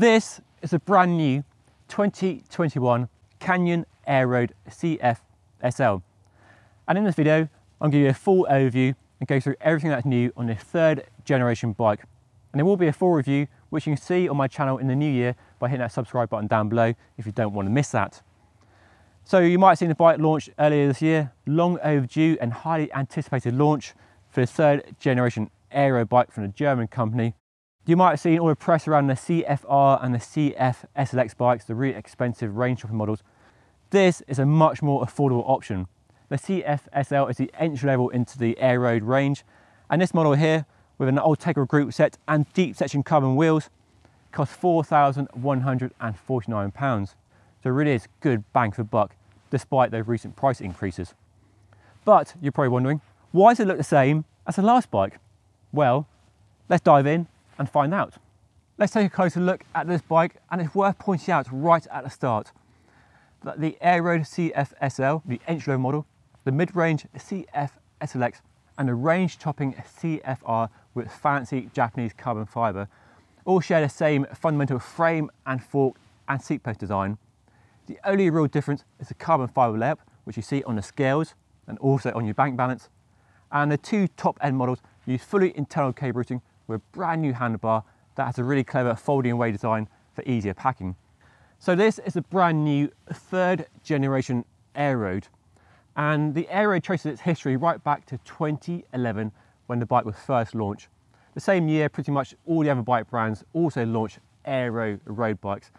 This is a brand new 2021 Canyon Air Road CFSL. And in this video, I'll give you a full overview and go through everything that's new on this third generation bike. And there will be a full review, which you can see on my channel in the new year by hitting that subscribe button down below if you don't want to miss that. So you might have seen the bike launch earlier this year, long overdue and highly anticipated launch for the third generation aero bike from a German company you might have seen all the press around the CFR and the CF SLX bikes, the really expensive range shopping models. This is a much more affordable option. The CFSL is the entry level into the air road range. And this model here, with an Ultegra group set and deep section carbon wheels, costs £4,149. So it really is good bang for buck, despite those recent price increases. But you're probably wondering, why does it look the same as the last bike? Well, let's dive in and find out. Let's take a closer look at this bike and it's worth pointing out right at the start that the Aero CFSL, the entry-level model, the mid-range CF SLX and the range-topping CFR with fancy Japanese carbon fibre all share the same fundamental frame and fork and seatpost design. The only real difference is the carbon fibre layup, which you see on the scales and also on your bank balance. And the two top-end models use fully internal cable routing with a brand new handlebar that has a really clever folding away design for easier packing. So this is a brand new third generation Aero, road and the Aero road traces its history right back to 2011 when the bike was first launched. The same year pretty much all the other bike brands also launched aero road bikes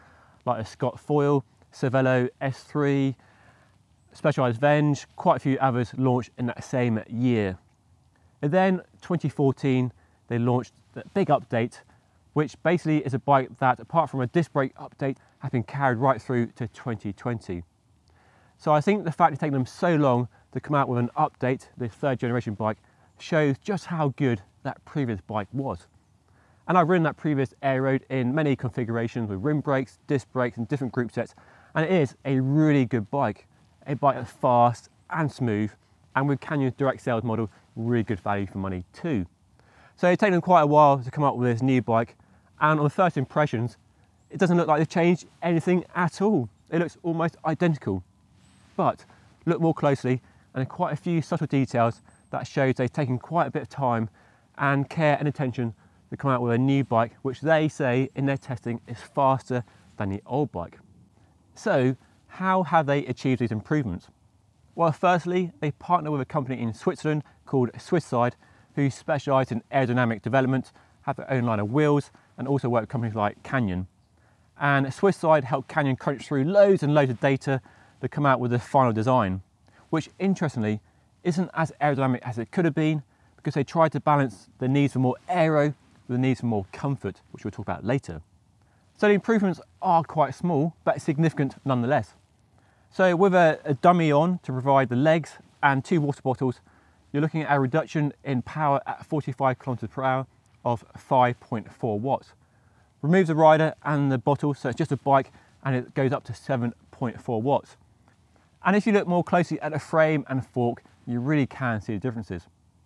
like the Scott Foil, Cervelo S3, Specialized Venge, quite a few others launched in that same year. And then 2014 they launched the big update, which basically is a bike that, apart from a disc brake update, has been carried right through to 2020. So I think the fact it's taken them so long to come out with an update, this third generation bike, shows just how good that previous bike was. And I've ridden that previous air in many configurations with rim brakes, disc brakes and different group sets. And it is a really good bike. A bike that's fast and smooth and with Canyon's direct sales model, really good value for money too. So it's taken them quite a while to come up with this new bike and on first impressions it doesn't look like they've changed anything at all. It looks almost identical. But look more closely and quite a few subtle details that shows they've taken quite a bit of time and care and attention to come out with a new bike which they say in their testing is faster than the old bike. So how have they achieved these improvements? Well firstly they partner with a company in Switzerland called Swisside who specialise in aerodynamic development, have their own line of wheels, and also work with companies like Canyon. And side helped Canyon crunch through loads and loads of data to come out with the final design, which interestingly isn't as aerodynamic as it could have been because they tried to balance the needs for more aero with the needs for more comfort, which we'll talk about later. So the improvements are quite small, but significant nonetheless. So with a, a dummy on to provide the legs and two water bottles, you're looking at a reduction in power at 45 kilometers per hour of 5.4 watts. Remove the rider and the bottle, so it's just a bike and it goes up to 7.4 watts. And if you look more closely at the frame and fork, you really can see the differences.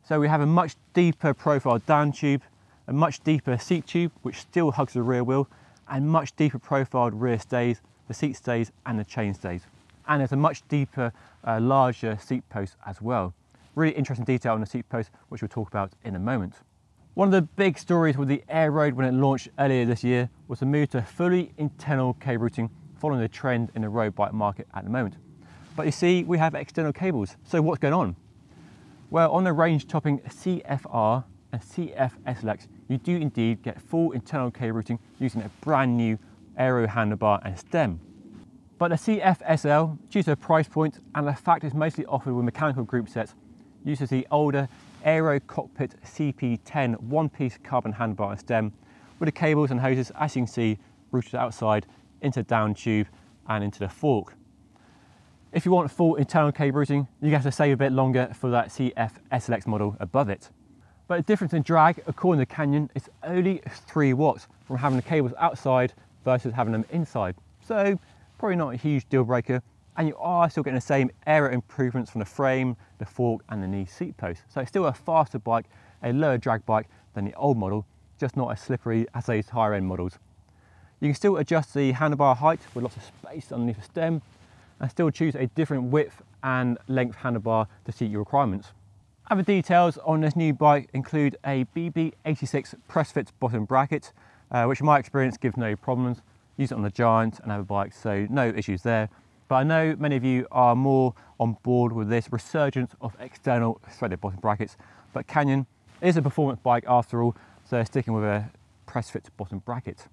So we have a much deeper profile down tube, a much deeper seat tube, which still hugs the rear wheel, and much deeper profiled rear stays, the seat stays and the chain stays. And there's a much deeper, uh, larger seat post as well. Really interesting detail on the seat post, which we'll talk about in a moment. One of the big stories with the Air Road when it launched earlier this year was the move to fully internal cable routing following the trend in the road bike market at the moment. But you see, we have external cables, so what's going on? Well, on the range topping CFR and CFSLX, you do indeed get full internal cable routing using a brand new aero handlebar and stem. But the CFSL, due to the price point and the fact it's mostly offered with mechanical group sets, Uses the older Aero Cockpit CP10 one-piece carbon handbar stem with the cables and hoses, as you can see, routed outside into the down tube and into the fork. If you want full internal cable routing, you have to save a bit longer for that CF SLX model above it. But the difference in drag, according to Canyon, is only 3 watts from having the cables outside versus having them inside. So probably not a huge deal breaker, and you are still getting the same aero improvements from the frame, the fork and the knee seat post. So it's still a faster bike, a lower drag bike than the old model, just not as slippery as those higher end models. You can still adjust the handlebar height with lots of space underneath the stem and still choose a different width and length handlebar to suit your requirements. Other details on this new bike include a BB86 press fit bottom bracket, uh, which in my experience gives no problems. Use it on the Giant and other bikes, so no issues there. But I know many of you are more on board with this resurgence of external threaded bottom brackets, but Canyon is a performance bike after all, so sticking with a press fit bottom bracket.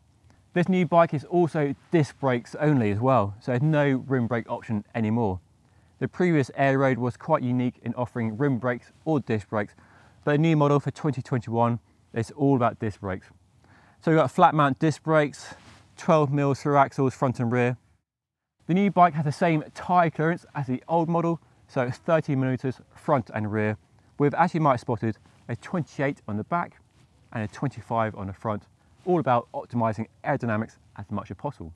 This new bike is also disc brakes only as well, so there's no rim brake option anymore. The previous Air Road was quite unique in offering rim brakes or disc brakes, but the new model for 2021 is all about disc brakes. So we've got flat mount disc brakes, 12 mm through axles front and rear, the new bike has the same tyre clearance as the old model, so it's 13 millimetres front and rear, with, as you might have spotted, a 28 on the back and a 25 on the front, all about optimising aerodynamics as much as possible.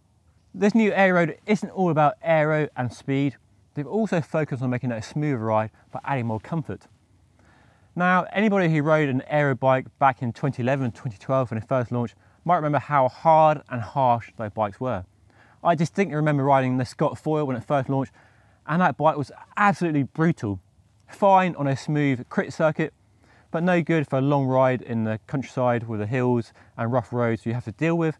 This new aero isn't all about aero and speed, they've also focused on making it a smoother ride by adding more comfort. Now, anybody who rode an aero bike back in 2011, 2012 when it first launched might remember how hard and harsh those bikes were. I distinctly remember riding the Scott Foil when it first launched, and that bike was absolutely brutal. Fine on a smooth crit circuit, but no good for a long ride in the countryside with the hills and rough roads you have to deal with.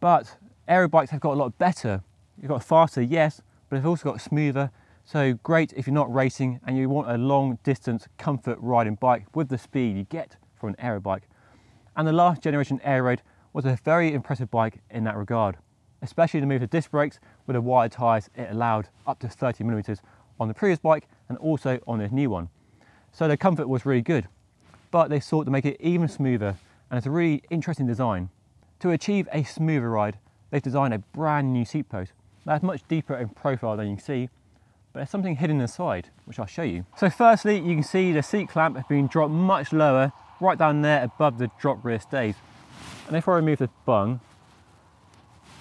But aero bikes have got a lot better. You've got faster, yes, but they've also got smoother. So great if you're not racing and you want a long distance comfort riding bike with the speed you get from an aero bike. And the last generation Air Road was a very impressive bike in that regard especially the move to disc brakes with the wider tyres it allowed up to 30 millimetres on the previous bike and also on this new one. So the comfort was really good, but they sought to make it even smoother and it's a really interesting design. To achieve a smoother ride, they've designed a brand new seat post. That's much deeper in profile than you can see, but there's something hidden inside, which I'll show you. So firstly, you can see the seat clamp has been dropped much lower, right down there above the drop rear stays. And if I remove the bung,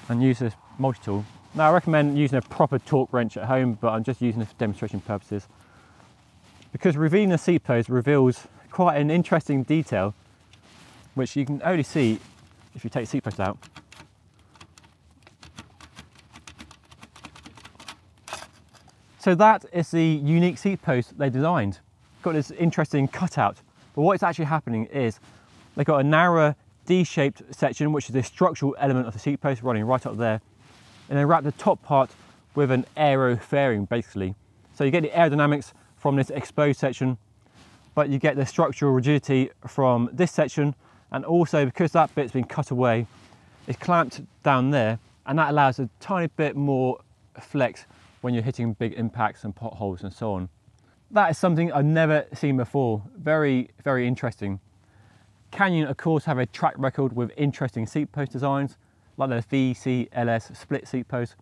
and use this multi-tool. Now I recommend using a proper torque wrench at home, but I'm just using it for demonstration purposes. Because revealing the seat post reveals quite an interesting detail, which you can only see if you take the seat post out. So that is the unique seat post they designed. Got this interesting cutout, but what's actually happening is they've got a narrower D-shaped section, which is the structural element of the seat post running right up there, and then wrap the top part with an aero fairing, basically. So you get the aerodynamics from this exposed section, but you get the structural rigidity from this section, and also because that bit's been cut away, it's clamped down there, and that allows a tiny bit more flex when you're hitting big impacts and potholes and so on. That is something I've never seen before. Very, very interesting. Canyon, of course, have a track record with interesting seat post designs, like the VCLS split seat post,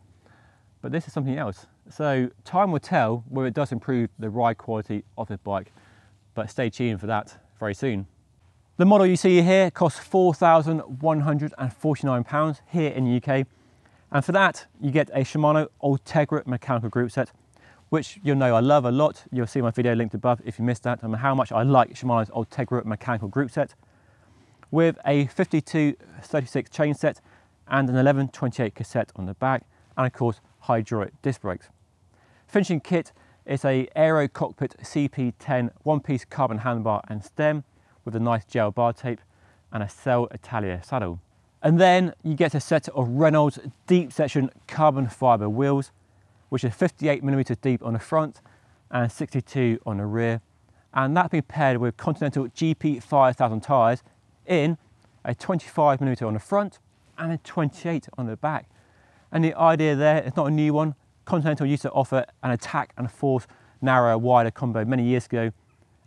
but this is something else. So time will tell whether it does improve the ride quality of this bike, but stay tuned for that very soon. The model you see here costs £4,149 here in the UK. And for that, you get a Shimano Ultegra mechanical group set, which you'll know I love a lot. You'll see my video linked above if you missed that on how much I like Shimano's Ultegra mechanical group set with a 52-36 chain set and an 11-28 cassette on the back, and of course, hydraulic disc brakes. Finishing kit is a Aero Cockpit CP10 one-piece carbon handbar and stem with a nice gel bar tape and a Cell Italia saddle. And then you get a set of Reynolds deep section carbon fibre wheels, which are 58 millimeters deep on the front and 62 on the rear. And that's been paired with Continental GP5000 tyres in a 25 millimeter on the front and a 28 on the back. And the idea there, it's not a new one, Continental used to offer an attack and a force narrower, wider combo many years ago.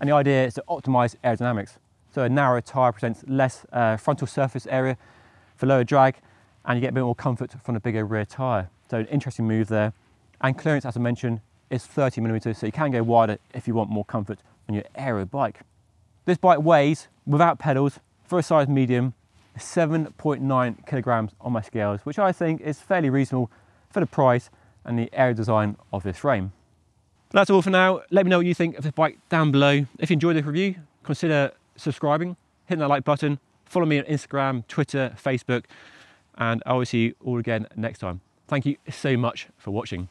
And the idea is to optimize aerodynamics. So a narrower tyre presents less uh, frontal surface area for lower drag, and you get a bit more comfort from the bigger rear tyre. So an interesting move there. And clearance, as I mentioned, is 30 millimeters, so you can go wider if you want more comfort on your aero bike. This bike weighs, without pedals, for a size medium, 7.9 kilograms on my scales, which I think is fairly reasonable for the price and the aero design of this frame. But that's all for now. Let me know what you think of this bike down below. If you enjoyed this review, consider subscribing, hitting that like button, follow me on Instagram, Twitter, Facebook, and I will see you all again next time. Thank you so much for watching.